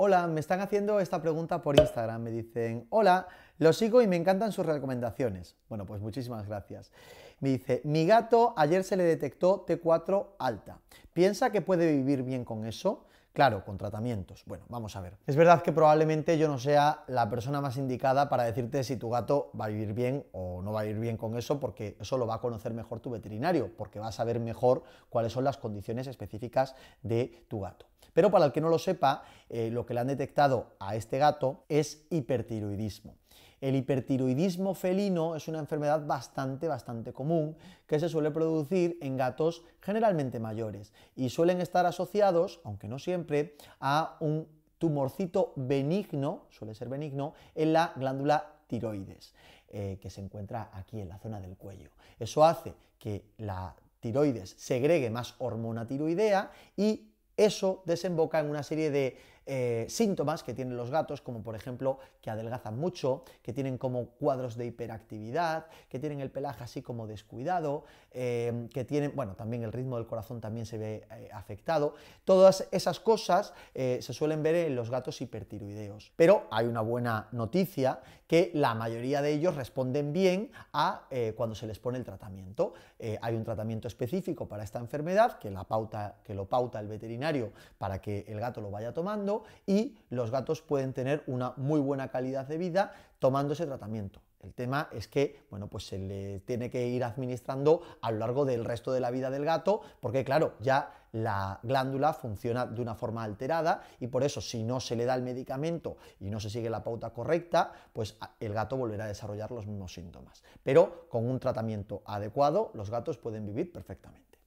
Hola, me están haciendo esta pregunta por Instagram. Me dicen, hola, lo sigo y me encantan sus recomendaciones. Bueno, pues muchísimas gracias. Me dice, mi gato ayer se le detectó T4 alta. ¿Piensa que puede vivir bien con eso? Claro, con tratamientos. Bueno, vamos a ver. Es verdad que probablemente yo no sea la persona más indicada para decirte si tu gato va a vivir bien o no va a vivir bien con eso, porque eso lo va a conocer mejor tu veterinario, porque va a saber mejor cuáles son las condiciones específicas de tu gato. Pero para el que no lo sepa, eh, lo que le han detectado a este gato es hipertiroidismo. El hipertiroidismo felino es una enfermedad bastante, bastante común que se suele producir en gatos generalmente mayores y suelen estar asociados, aunque no siempre, a un tumorcito benigno, suele ser benigno, en la glándula tiroides, eh, que se encuentra aquí en la zona del cuello. Eso hace que la tiroides segregue más hormona tiroidea y eso desemboca en una serie de eh, síntomas que tienen los gatos, como por ejemplo que adelgazan mucho, que tienen como cuadros de hiperactividad, que tienen el pelaje así como descuidado, eh, que tienen, bueno, también el ritmo del corazón también se ve eh, afectado. Todas esas cosas se suelen ver en los gatos hipertiroideos. Pero hay una buena noticia que la mayoría de ellos responden bien a cuando se les pone el tratamiento. hay un tratamiento específico para esta enfermedad que la pauta que lo pauta el veterinario para que el gato lo vaya tomando y los gatos pueden tener una muy buena calidad de vida tomando ese tratamiento. El tema es que, bueno, pues se le tiene que ir administrando a lo largo del resto de la vida del gato, porque claro, ya la glándula funciona de una forma alterada y por eso si no se le da el medicamento y no se sigue la pauta correcta, pues el gato volverá a desarrollar los mismos síntomas. Pero con un tratamiento adecuado, los gatos pueden vivir perfectamente.